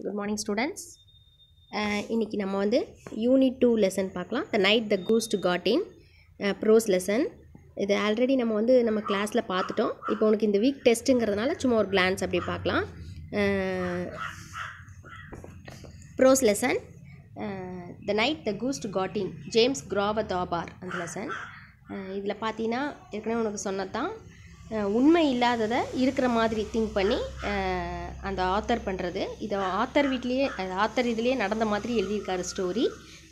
Good morning students இன்றைக்கி நம்ம வந்து யூனிட் டூ லெசன் பார்க்கலாம் the night the ghost got in prose lesson இது ஆல்ரெடி நம்ம வந்து நம்ம கிளாஸில் பார்த்துட்டோம் இப்போ உனக்கு இந்த வீக் டெஸ்ட்டுங்கிறதுனால சும்மா ஒரு கிளான்ஸ் அப்படி பார்க்கலாம் prose lesson the night the ghost got in James Grover Thurber அந்த லெசன் uh, இதில் பார்த்தீங்கன்னா ஏற்கனவே உனக்கு சொன்னதான் uh, உண்மை இல்லாததை இருக்கிற மாதிரி திங்க் பண்ணி uh, அந்த ஆத்தர் பண்ணுறது இதை ஆத்தர் வீட்லேயே ஆத்தர் இதுலேயே நடந்த மாதிரி எழுதியிருக்காரு ஸ்டோரி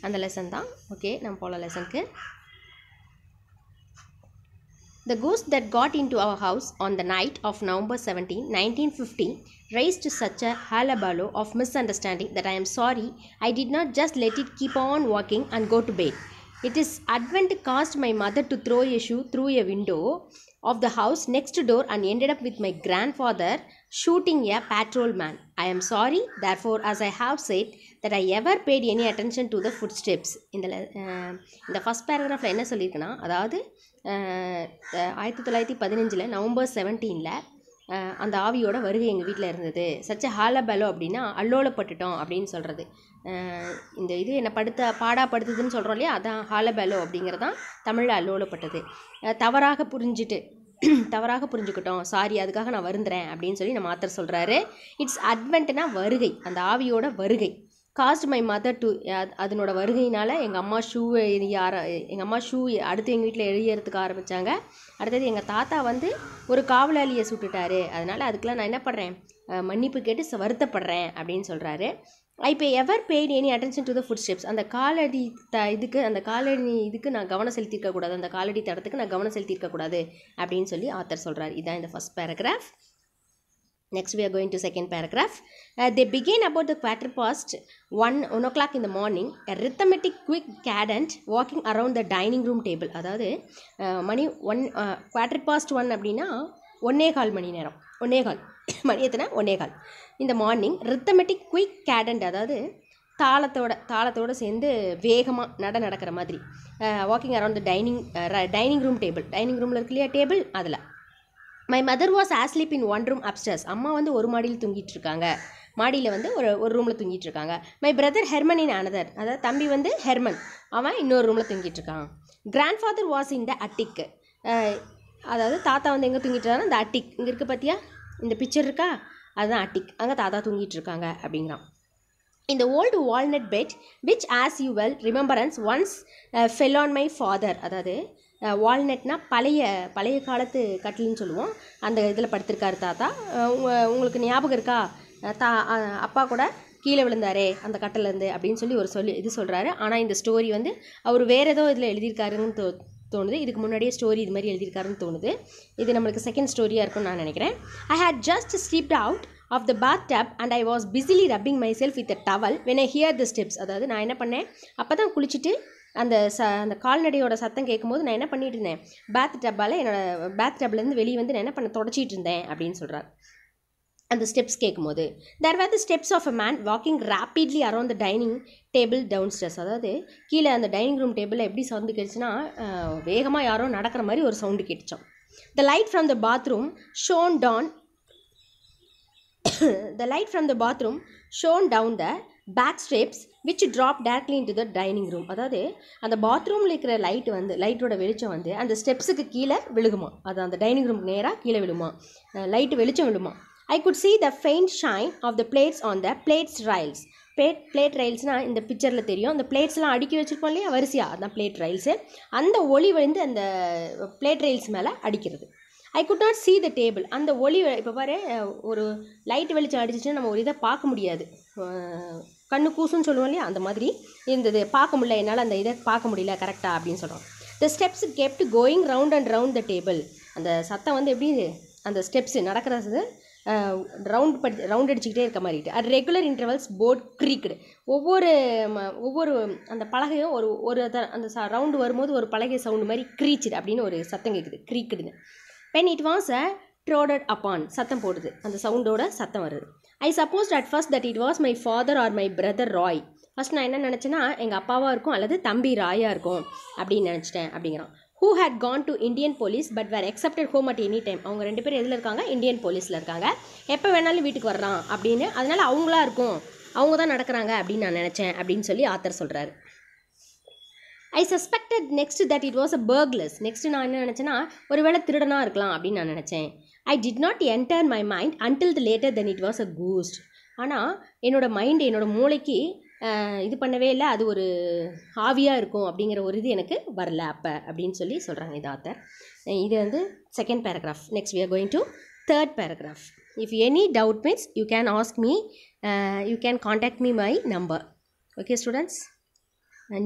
அந்த லெசன் தான் ஓகே நம்ம போகலாம் லெசனுக்கு The ghost that got into our house on the night of November 17, 1950, raised such a hullabaloo of misunderstanding that I am sorry I did not just let it keep on walking and go to bed. It is advent caused my mother to throw a shoe through a window of the house next door and ended up with my grandfather shooting a patrolman. I am sorry, therefore, as I have said, that I ever paid any attention to the footsteps. இந்த இந்த first பேராகிராஃபில் என்ன சொல்லியிருக்குன்னா அதாவது uh, ஆயிரத்தி தொள்ளாயிரத்தி பதினஞ்சில் November செவன்டீனில் uh, அந்த ஆவியோட வருகை எங்கள் வீட்டில் இருந்தது சச்ச பலோ அப்படின்னா அல்லோலப்பட்டுட்டோம் அப்படின்னு சொல்கிறது uh, இந்த இது என்னை படுத்த பாடாப்படுத்துதுன்னு சொல்கிறோம் இல்லையா அதான் அப்படிங்கிறது அப்படிங்கிறதான் தமிழில் அல்லோலப்பட்டது தவறாக புரிஞ்சுட்டு தவறாக புரிஞ்சுக்கிட்டோம் சாரி அதுக்காக நான் வருந்துறேன் அப்படின்னு சொல்லி நம்ம மாத்திர சொல்கிறாரு இட்ஸ் அட்வென்ட்னா வருகை அந்த ஆவியோட வருகை காஸ்ட் மை மதர் டு அதனோட வருகையினால் எங்கள் அம்மா ஷூ எரிய ஆர எங்கள் அம்மா ஷூ அடுத்து எங்கள் வீட்டில் எரியறதுக்கு ஆரம்பித்தாங்க அடுத்தது எங்கள் தாத்தா வந்து ஒரு காவலாளியை சுட்டுட்டாரு அதனால் அதுக்கெலாம் நான் என்ன பண்ணுறேன் மன்னிப்பு கேட்டு வருத்தப்படுறேன் அப்படின்னு சொல்கிறாரு இப்போ ever paid any attention to the footsteps அந்த காலடி த இதுக்கு அந்த காலடி இதுக்கு நான் கவனம் செலுத்தியிருக்கக்கூடாது அந்த காலடி தடத்துக்கு நான் கவனம் செலுத்தியிருக்கக்கூடாது அப்படின்னு சொல்லி ஆத்தர் சொல்கிறார் இதான் இந்த first paragraph next we are going to second paragraph they began about the quarter past one one o'clock இந்த morning rhythmic quick cadent walking around the dining room table அதாவது மணி ஒன் குவார்டர் பாஸ்ட் ஒன் அப்படின்னா ஒன்னே கால் மணி நேரம் ஒன்னே கால் மணி ஒன்னே கால் இந்த morning ரித்தமெட்டிக் quick கேடண்ட் அதாவது தாளத்தோட தாளத்தோடு சேர்ந்து வேகமாக நட நடக்கிற மாதிரி walking around the dining dining room table dining ரூமில் இருக்கு இல்லையா டேபிள் அதில் my mother was asleep in one room upstairs அம்மா வந்து ஒரு மாடியில் தூங்கிட்டு இருக்காங்க மாடியில் வந்து ஒரு ஒரு ரூமில் தூங்கிட்டு இருக்காங்க my brother Herman in another அதாவது தம்பி வந்து ஹெர்மன் அவன் இன்னொரு ரூமில் தூங்கிட்டு இருக்கான் grandfather was in the attic அதாவது தாத்தா வந்து எங்கே இருக்காங்கன்னா இந்த அட்டிக் இங்கே இருக்குது பார்த்தியா இந்த பிக்சர் இருக்கா அதுதான் அட்டிக் அங்கே தாத்தா தூங்கிட்டு இருக்காங்க அப்படிங்கிறான் இந்த old walnut bed which as you well remembrance once fell on my father அதாவது வால்நட்னா uh, பழைய பழைய காலத்து கட்டில்னு சொல்லுவோம் அந்த இதில் படுத்திருக்காரு தாத்தா உங்களுக்கு ஞாபகம் இருக்கா தா அப்பா கூட கீழே விழுந்தாரே அந்த கட்டிலேருந்து அப்படின்னு சொல்லி ஒரு சொல்லி இது சொல்கிறாரு ஆனால் இந்த ஸ்டோரி வந்து அவர் வேறு ஏதோ இதில் எழுதியிருக்காருன்னு தோ தோணுது இதுக்கு முன்னாடியே ஸ்டோரி இது மாதிரி எழுதியிருக்காருன்னு தோணுது இது நம்மளுக்கு செகண்ட் ஸ்டோரியாக இருக்கும்னு நான் நினைக்கிறேன் I had just slept out of the bathtub and I was busily rubbing myself with a towel when I hear the steps அதாவது நான் என்ன பண்ணேன் அப்போ தான் குளிச்சுட்டு அந்த ச அந்த கால்நடையோட சத்தம் கேட்கும்போது நான் என்ன பண்ணிட்டு இருந்தேன் பேத் டப்பால் என்னோடய பேத் டப்லேருந்து வெளியே வந்து நான் என்ன பண்ண தொடச்சிட்டு இருந்தேன் அப்படின்னு சொல்கிறார் அந்த ஸ்டெப்ஸ் கேட்கும்போது there were the steps of a man walking rapidly around the dining table downstairs அதாவது கீழே அந்த டைனிங் ரூம் டேபிளில் எப்படி சவுண்டு கேட்டுச்சுன்னா வேகமாக யாரோ நடக்கிற மாதிரி ஒரு சவுண்டு கேட்டுச்சோம் the light from the bathroom shone down the light from the bathroom shone down the back steps which drop directly to the dining room அதாவது அந்த பாத்ரூமில் இருக்கிற லைட் வந்து லைட்டோட வெளிச்சம் வந்து அந்த ஸ்டெப்ஸுக்கு கீழே விழுகுமா அது அந்த டைனிங் ரூமுக்கு நேராக கீழே விழுமா லைட்டு வெளிச்சம் விழுமா I could see the faint shine of the plates on the plates rails plate plate ரயில்ஸ்னால் இந்த பிக்சரில் தெரியும் அந்த பிளேட்ஸ்லாம் அடுக்கி வச்சுருப்போம் இல்லையா வரிசையாக அதான் பிளேட் ரயில்ஸு அந்த ஒளி வந்து அந்த பிளேட் ரயில்ஸ் மேலே அடிக்கிறது I could not see the table அந்த ஒளி இப்போ பாரு ஒரு லைட் வெளிச்சம் அடிச்சிச்சுன்னா நம்ம ஒரு இதை பார்க்க முடியாது கண்ணு கூசுன்னு சொல்லுவோம் இல்லையா அந்த மாதிரி இருந்தது பார்க்க முடியல என்னால் அந்த இதை பார்க்க முடியல கரெக்டாக அப்படின்னு சொல்கிறோம் the steps kept going round and round the table அந்த சத்தம் வந்து எப்படி அந்த ஸ்டெப்ஸ் நடக்கிறது ரவுண்ட் படி ரவுண்ட் அடிச்சுக்கிட்டே இருக்க மாதிரி at regular intervals board creaked ஒவ்வொரு ம ஒவ்வொரு அந்த பலகையும் ஒரு ஒரு அந்த ச ரவுண்டு வரும்போது ஒரு பலகை சவுண்டு மாதிரி க்ரீச்சுடு அப்படின்னு ஒரு சத்தம் கேட்குது க்ரீக்குடுன்னு when it was a trodden upon சத்தம் போடுது அந்த சவுண்டோட சத்தம் வருது I suppose at first that it was my father or my brother Roy first நான் என்ன நினச்சேன்னா எங்கள் அப்பாவாக இருக்கும் அல்லது தம்பி ராயாக இருக்கும் அப்படின்னு நினச்சிட்டேன் அப்படிங்கிறான் who had gone to Indianapolis but were accepted home at any time அவங்க ரெண்டு பேரும் எதில் இருக்காங்க இந்தியன் போலீஸில் இருக்காங்க எப்போ வேணாலும் வீட்டுக்கு வர்றான் அப்படின்னு அதனால் அவங்களா இருக்கும் அவங்க தான் நடக்கிறாங்க அப்படின்னு நான் நினச்சேன் அப்படின்னு சொல்லி ஆத்தர் சொல்கிறாரு I suspected next that it was a burglars next நான் என்ன நினச்சேன்னா ஒருவேளை திருடனாக இருக்கலாம் அப்படின்னு நான் நினச்சேன் I did not enter my mind until the later then it was a ghost ஆனால் என்னோடய மைண்ட் என்னோடய மூளைக்கு இது பண்ணவே இல்லை அது ஒரு ஆவியாக இருக்கும் அப்படிங்கிற ஒரு இது எனக்கு வரல அப்போ அப்படின்னு சொல்லி சொல்கிறாங்க இது ஆத்தர் இது வந்து second paragraph next we are going to third paragraph if any doubt means you can ask me you can contact me my number okay students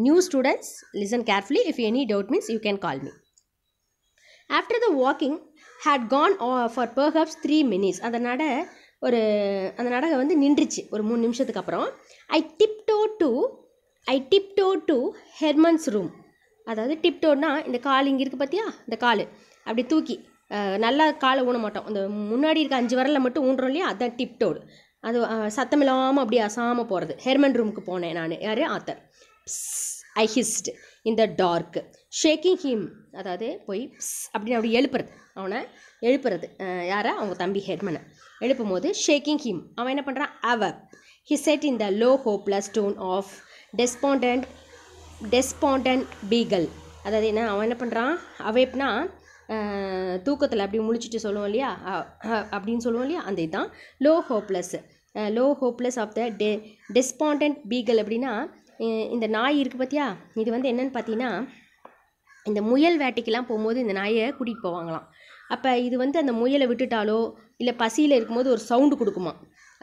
new students listen carefully if any doubt means you can call me after the walking had gone for perhaps three minutes அதனால் ஒரு அந்த நாடகம் வந்து நின்றுச்சு ஒரு மூணு நிமிஷத்துக்கு அப்புறம் I tiptoe to I tiptoe to Herman's room அதாவது டிப்டோன்னா இந்த கால் இங்கே இருக்குது பார்த்தியா இந்த கால் அப்படி தூக்கி நல்லா காலை ஊன மாட்டோம் அந்த முன்னாடி இருக்க அஞ்சு வரலில் மட்டும் ஊன்றோம் இல்லையா அதுதான் டிப்டோடு அது சத்தம் இல்லாமல் அப்படி அசாமல் போகிறது ஹெர்மன் ரூமுக்கு போனேன் நான் யார் ஆத்தர் ஐ ஹிஸ்ட் இந்த டார்க் ஷேக்கிங் ஹிம் அதாவது போய் அப்படின்னு அப்படி எழுப்புறது அவனை எழுப்புறது யாரை அவங்க தம்பி ஹெர்மனை எழுப்பும் போது ஷேக்கிங் ஹிம் அவன் என்ன பண்ணுறான் அவர் he said in the low hopeless tone of despondent despondent beagle அதாவது என்ன அவன் என்ன பண்ணுறான் அவைப்னா தூக்கத்தில் அப்படி முழிச்சிட்டு சொல்லுவோம் இல்லையா அப்படின்னு சொல்லுவோம் இல்லையா அந்த இதுதான் low hopeless low hopeless of the டெ டெஸ்பாண்டன்ட் பீகல் அப்படின்னா இந்த நாய் இருக்குது பார்த்தியா இது வந்து என்னென்னு பார்த்தீங்கன்னா இந்த முயல் வேட்டைக்கெல்லாம் போகும்போது இந்த நாயை கூட்டிகிட்டு போவாங்களாம் அப்போ இது வந்து அந்த முயலை விட்டுட்டாலோ இல்லை பசியில் இருக்கும்போது ஒரு சவுண்டு கொடுக்குமா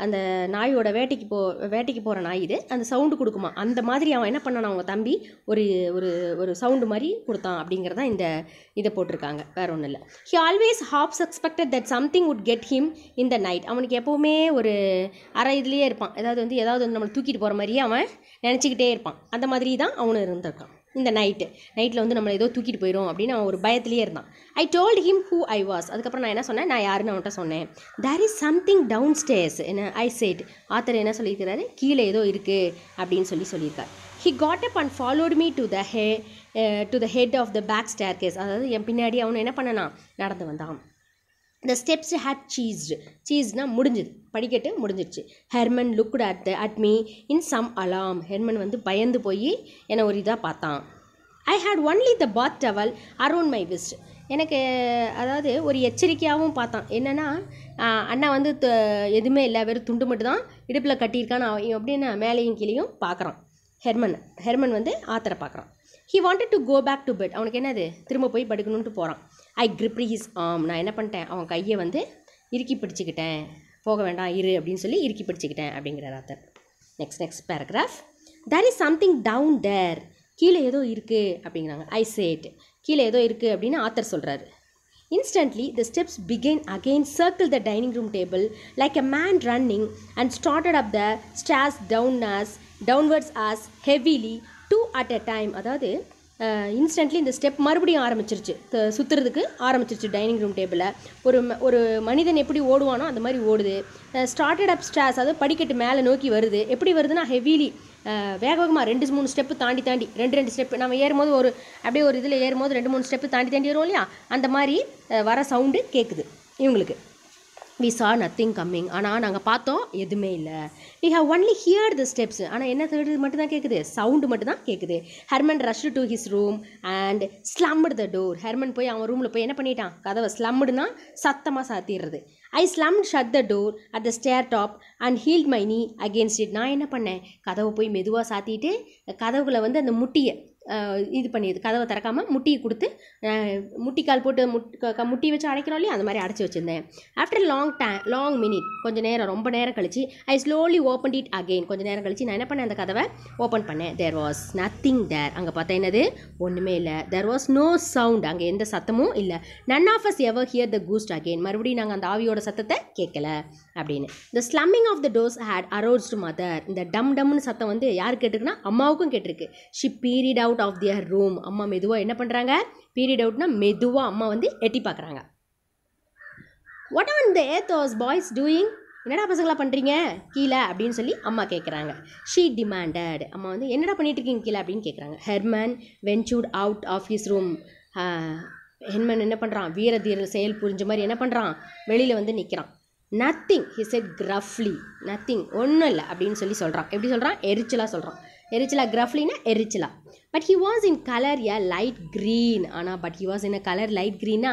அந்த நாயோட வேட்டைக்கு போ வேட்டைக்கு போகிற நாய் இது அந்த சவுண்டு கொடுக்குமா அந்த மாதிரி அவன் என்ன பண்ணான் அவங்க தம்பி ஒரு ஒரு ஒரு சவுண்டு மாதிரி கொடுத்தான் அப்படிங்கிறதா இந்த இதை போட்டிருக்காங்க வேற ஒன்றும் இல்லை he always half expected that something would get him இந்த நைட் அவனுக்கு எப்போவுமே ஒரு அரை இதுலேயே இருப்பான் ஏதாவது வந்து ஏதாவது வந்து நம்மளை தூக்கிட்டு போகிற மாதிரியே அவன் நினச்சிக்கிட்டே இருப்பான் அந்த மாதிரி தான் அவனு இருந்திருக்கான் இந்த நைட்டு நைட்டில் வந்து நம்மளை ஏதோ தூக்கிட்டு போயிடும் அப்படின்னு அவன் ஒரு பயத்துலேயே இருந்தான் I told him who I was அதுக்கப்புறம் நான் என்ன சொன்னேன் நான் யாருன்னு அவன்கிட்ட சொன்னேன் there is something downstairs என்ன ஐ சேட் ஆத்தர் என்ன சொல்லியிருக்கிறாரு கீழே ஏதோ இருக்குது அப்படின்னு சொல்லி சொல்லியிருக்காரு he got up and followed me to the ஹே to the head of the back staircase அதாவது என் பின்னாடி அவன் என்ன பண்ணனா நடந்து வந்தான் த ஸ்டெப்ஸ் ஹேட் சீஸ்டு சீஸ்னால் முடிஞ்சுது படிக்கட்டு முடிஞ்சிருச்சு Herman looked at the at me in some alarm Herman வந்து பயந்து போய் என்னை ஒரு இதாக பார்த்தான் I had only the bath towel around my waist எனக்கு அதாவது ஒரு எச்சரிக்கையாகவும் பார்த்தான் என்னென்னா அண்ணா வந்து எதுவுமே இல்லை வெறும் துண்டு மட்டும் தான் இடுப்பில் கட்டியிருக்கான் நான் அப்படின்னு மேலேயும் கீழேயும் பார்க்குறான் ஹெர்மன் ஹெர்மன் வந்து ஆத்தரை பார்க்குறான் he wanted to go back to bed அவனுக்கு என்னது திரும்ப போய் படுக்கணும்ட்டு போகிறான் ஐ கிரிப்டு ஹிஸ் ஆம் நான் என்ன பண்ணிட்டேன் அவன் கையை வந்து இறுக்கி பிடிச்சிக்கிட்டேன் போக வேண்டாம் இரு அப்படின்னு சொல்லி இறுக்கி பிடிச்சிக்கிட்டேன் அப்படிங்கிற author next next paragraph there is something down there கீழே ஏதோ இருக்குது அப்படிங்கிறாங்க ஐ சேட் கீழே ஏதோ இருக்குது அப்படின்னு ஆத்தர் சொல்கிறாரு instantly the steps began again circle the dining room table like a man running and started up the stairs down as downwards as heavily two at a time அதாவது இன்ஸ்டன்ட்லி இந்த step மறுபடியும் ஆரம்பிச்சிருச்சு சுற்றுறதுக்கு ஆரம்பிச்சிருச்சு dining room டேபிளை ஒரு ஒரு மனிதன் எப்படி ஓடுவானோ அந்த மாதிரி ஓடுது ஸ்டார்டட் அப் ஸ்டார்ஸ் அதாவது படிக்கட்டு மேலே நோக்கி வருது எப்படி வருதுன்னா ஹெவிலி வேக வேகமாக ரெண்டு மூணு ஸ்டெப்பு தாண்டி தாண்டி ரெண்டு ரெண்டு ஸ்டெப்பு நம்ம ஏறும்போது ஒரு அப்படியே ஒரு இதில் ஏறும்போது ரெண்டு மூணு ஸ்டெப்பு தாண்டி தாண்டி வரும் இல்லையா அந்த மாதிரி வர சவுண்டு கேட்குது இவங்களுக்கு வி சா நத்திங் கம்மிங் ஆனால் நாங்கள் பார்த்தோம் எதுவுமே இல்லை we have only hear the steps ஆனால் என்ன தேர்டு மட்டும் தான் கேட்குது சவுண்டு மட்டும் தான் கேட்குது Herman rush to his room and slammed the door Herman போய் அவன் ரூமில் போய் என்ன பண்ணிட்டான் கதவை ஸ்லம்டுனா சத்தமாக சாத்திடுறது I slam shut the door at the stair top and held my knee against it நான் என்ன பண்ணேன் கதவை போய் மெதுவாக சாத்திட்டு கதவுகளை வந்து அந்த முட்டியை இது பண்ணிடுது கதவை திறக்காமல் முட்டியை கொடுத்து முட்டிக்கால் போட்டு முட் முட்டி வச்சு அடைக்கிறோம் இல்லையா அந்த மாதிரி அடைச்சி வச்சுருந்தேன் after long time long minute கொஞ்சம் நேரம் ரொம்ப நேரம் கழித்து I slowly open it again கொஞ்சம் நேரம் கழித்து நான் என்ன பண்ணேன் அந்த கதவை ஓப்பன் பண்ணேன் தேர் வாஸ் நத்திங் தேர் அங்கே பார்த்தா என்னது ஒன்றுமே இல்லை தேர் வாஸ் நோ சவுண்ட் அங்கே எந்த சத்தமும் இல்லை none of us ever hear the ghost again மறுபடியும் நாங்கள் அந்த ஆவியோட சத்தத்தை கேட்கல அப்படின்னு the slamming of the doors had aroused mother இந்த டம் டம்னு சத்தம் வந்து யார் கேட்டிருக்குன்னா அம்மாவுக்கும் கேட்டிருக்கு she peered out of their room அம்மா மெதுவாக என்ன பண்ணுறாங்க பீரியட் அவுட்னா மெதுவாக அம்மா வந்து எட்டி பார்க்குறாங்க வாட் ஆன் த ஏத் வாஸ் பாய்ஸ் டூயிங் என்னடா பசங்களா பண்ணுறீங்க கீழே அப்படின்னு சொல்லி அம்மா கேட்குறாங்க ஷீ டிமாண்டட் அம்மா வந்து என்னடா பண்ணிட்டுருக்கீங்க கீழே அப்படின்னு கேட்குறாங்க Herman ventured out of his room Herman என்ன பண்ணுறான் வீர தீர செயல் புரிஞ்ச மாதிரி என்ன பண்ணுறான் வெளியில் வந்து நிற்கிறான் nothing he said gruffly nothing ஒன்றும் இல்லை அப்படின்னு சொல்லி சொல்கிறான் எப்படி சொல்கிறான் எரிச்சலாக சொல்கிறான் எரிச்சலா கிரஃப்லினா எரிச்சலா but he was in colour a light green ஆனால் but he was in a colour light க்ரீனா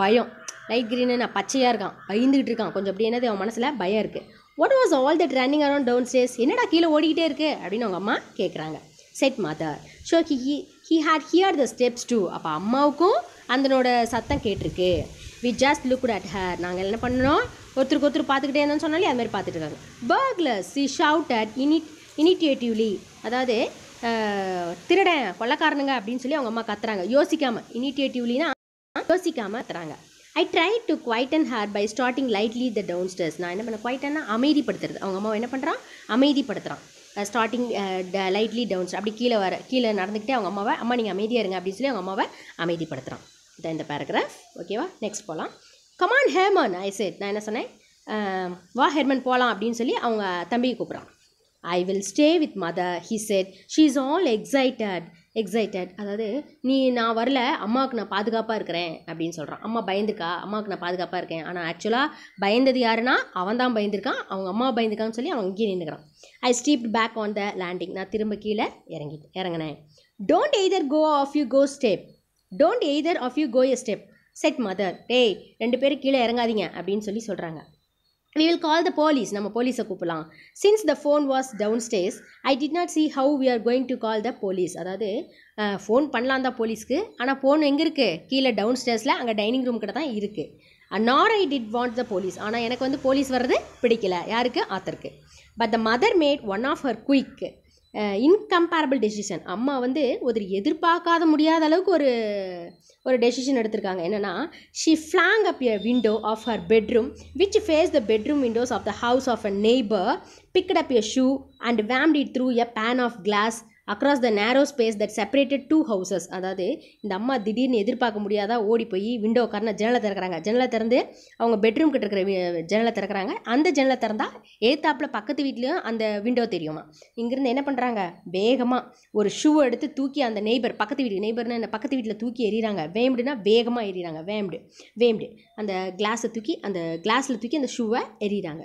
பயம் லைட் க்ரீனு நான் பச்சையாக இருக்கான் பயந்துக்கிட்டு இருக்கான் கொஞ்சம் அப்படி என்னது அவன் மனசில் பயம் இருக்குது what was all that running around downstairs என்னடா கீழே ஓடிக்கிட்டே இருக்குது அப்படின்னு அவங்க அம்மா கேட்குறாங்க said mother so he he had hear the steps too அப்போ அம்மாவுக்கும் அந்தனோட சத்தம் கேட்டிருக்கு we just look at her நாங்கள் என்ன பண்ணோம் ஒருத்தருக்கு ஒருத்தர் பார்த்துக்கிட்டே இருந்தோம்னு சொன்னாலே மாதிரி பார்த்துட்டு இருக்காங்க பர்க்லஸ் சி ஷவுட் அட் இனி இனிட்டேட்டிவ்லி அதாவது திருடன் கொள்ளக்காரனுங்க அப்படின்னு சொல்லி அவங்க அம்மா கத்துறாங்க யோசிக்காமல் இனிட்டேட்டிவ்லினா யோசிக்காமல் கத்துறாங்க I try to and her by starting lightly the downstairs நான் என்ன பண்ண குவைட்டன்னா அமைதிப்படுத்துறது அவங்க அம்மா என்ன பண்ணுறான் அமைதிப்படுத்துகிறான் ஸ்டார்டிங் லைட்லி டவுன்ஸ் அப்படி கீழே வர கீழே நடந்துக்கிட்டே அவங்க அம்மாவை அம்மா நீங்கள் அமைதியாக இருங்க அப்படின்னு சொல்லி அவங்க அம்மாவை அமைதிப்படுத்துகிறான் இதான் இந்த பேராகிராஃப் ஓகேவா நெக்ஸ்ட் போகலாம் கமான் ஹேமன் ஐ செட் நான் என்ன சொன்னேன் வா ஹேர்மன் போகலாம் அப்படின்னு சொல்லி அவங்க தம்பியை கூப்பிட்றான் I will stay with mother he said she is all excited excited அதாவது நீ நான் வரல அம்மாவுக்கு நான் பாதுகாப்பாக இருக்கிறேன் அப்படின்னு சொல்கிறான் அம்மா பயந்துக்கா அம்மாவுக்கு நான் பாதுகாப்பாக இருக்கேன் ஆனால் ஆக்சுவலாக பயந்தது யாருன்னா அவன் தான் பயந்துருக்கான் அவங்க அம்மா பயந்துருக்கான்னு சொல்லி அவன் இங்கேயே நின்றுக்கிறான் I step back on the landing நான் திரும்ப கீழே இறங்கிட்டு இறங்கினேன் don't either go of you go step don't either of you go a step said mother டேய் ரெண்டு பேரும் கீழே இறங்காதீங்க அப்படின்னு சொல்லி சொல்கிறாங்க we will call the police நம்ம போலீஸை கூப்பிடலாம் since the phone was downstairs I did not see how we are going to call the police அதாவது ஃபோன் பண்ணலாம் தான் போலீஸ்க்கு ஆனால் ஃபோன் எங்கே இருக்குது கீழே டவுன் ஸ்டேஸில் அங்கே டைனிங் ரூம் கிட்ட தான் இருக்குது nor I did want the police ஆனால் எனக்கு வந்து போலீஸ் வர்றது பிடிக்கல யாருக்கு ஆத்தருக்கு but the mother made one of her quick incomparable decision அம்மா வந்து ஒரு எதிர்பார்க்காத முடியாத அளவுக்கு ஒரு ஒரு டெசிஷன் எடுத்திருக்காங்க என்னென்னா she flung up a window of her bedroom which face the bedroom windows of the house of a neighbour picked up a shoe and whammed through a pane of glass across the narrow space that separated two houses அதாவது இந்த அம்மா திடீர்னு எதிர்பார்க்க முடியாதா ஓடி போய் window காரணம் ஜன்னலை திறக்கிறாங்க ஜன்னலை திறந்து அவங்க பெட்ரூம் கிட்ட இருக்கிற ஜன்னலை திறக்கிறாங்க அந்த ஜன்னலை திறந்தால் ஏத்தாப்பில் பக்கத்து வீட்லேயும் அந்த விண்டோ தெரியுமா இங்கேருந்து என்ன பண்ணுறாங்க வேகமாக ஒரு ஷூ எடுத்து தூக்கி அந்த நெய்பர் பக்கத்து வீடு நெய்பர்னு என்ன பக்கத்து வீட்டில் தூக்கி எறிகிறாங்க வேம்டுனா வேகமாக எறிகிறாங்க வேம்டு வேம்டு அந்த கிளாஸை தூக்கி அந்த கிளாஸில் தூக்கி அந்த ஷூவை எறிகிறாங்க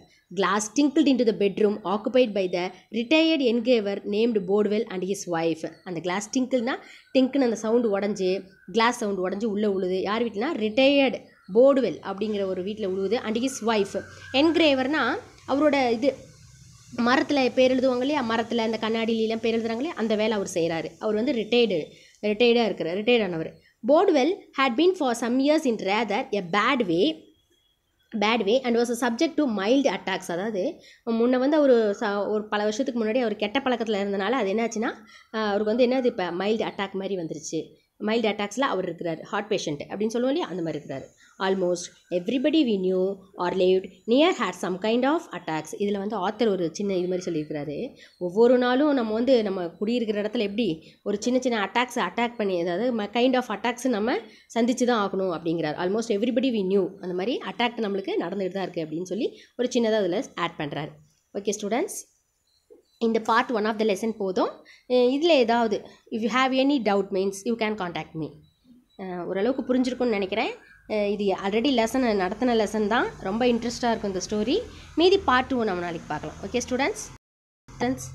tinkle into the bedroom occupied by the retired engraver named Bodwell and his wife அந்த கிளாஸ் டிங்கிள்னா டிங்க்னு அந்த சவுண்டு உடஞ்சி கிளாஸ் சவுண்டு உடஞ்சி உள்ளே உழுது யார் வீட்டில்னா ரிட்டையர்டு போர்டுவெல் அப்படிங்கிற ஒரு வீட்டில் உழுவுது அண்ட் ஹிஸ் ஒய்ஃப் என்கிரேவர்னா அவரோட இது மரத்தில் பேர் எழுதுவாங்க இல்லையா மரத்தில் அந்த கண்ணாடியிலாம் பேர் எழுதுறாங்களே அந்த வேலை அவர் செய்கிறாரு அவர் வந்து ரிட்டையர்டு ரிட்டையர்டாக இருக்கிறார் ரிட்டையர்டானவர் Bodwell had been for some years in rather a bad way bad way and was subject to mild attacks அதாவது முன்னே வந்து அவர் ச ஒரு பல வருஷத்துக்கு முன்னாடி அவர் கெட்ட பழக்கத்தில் இருந்தனால அது என்னாச்சுன்னா அவருக்கு வந்து என்னது இப்போ மைல்டு அட்டாக் மாதிரி வந்துருச்சு மைல்டு அட்டாக்ஸில் அவர் இருக்கிறார் ஹார்ட் பேஷண்ட் அப்படின்னு சொல்லுவோம் இல்லையா அந்த மாதிரி இருக்கிறார் almost everybody we knew or lived near had some kind of attacks இதில் வந்து ஆத்தர் ஒரு சின்ன இது மாதிரி சொல்லியிருக்கிறாரு ஒவ்வொரு நாளும் நம்ம வந்து நம்ம குடியிருக்கிற இடத்துல எப்படி ஒரு சின்ன சின்ன அட்டாக்ஸ் அட்டாக் பண்ணி அதாவது கைண்ட் ஆஃப் அட்டாக்ஸ் நம்ம சந்தித்து தான் ஆகணும் அப்படிங்கிறார் ஆல்மோஸ்ட் எவ்ரிபடி வி நியூ அந்த மாதிரி அட்டாக் நம்மளுக்கு நடந்துகிட்டு தான் இருக்குது அப்படின்னு சொல்லி ஒரு சின்னதாக அதில் ஆட் பண்ணுறாரு ஓகே ஸ்டூடெண்ட்ஸ் இந்த part one of the lesson போதும் இதில் ஏதாவது if you have any doubt means you can contact me ஓரளவுக்கு புரிஞ்சிருக்கும்னு நினைக்கிறேன் இது ஆல்ரெடி லெசன் நடத்தின லெசன் தான் ரொம்ப இன்ட்ரெஸ்ட்டாக இருக்கும் இந்த ஸ்டோரி மீதி பார்ட் டூ நம்ம நாளைக்கு பார்க்கலாம் ஓகே ஸ்டூடெண்ட்ஸ் ஸ்டூடெண்ட்ஸ்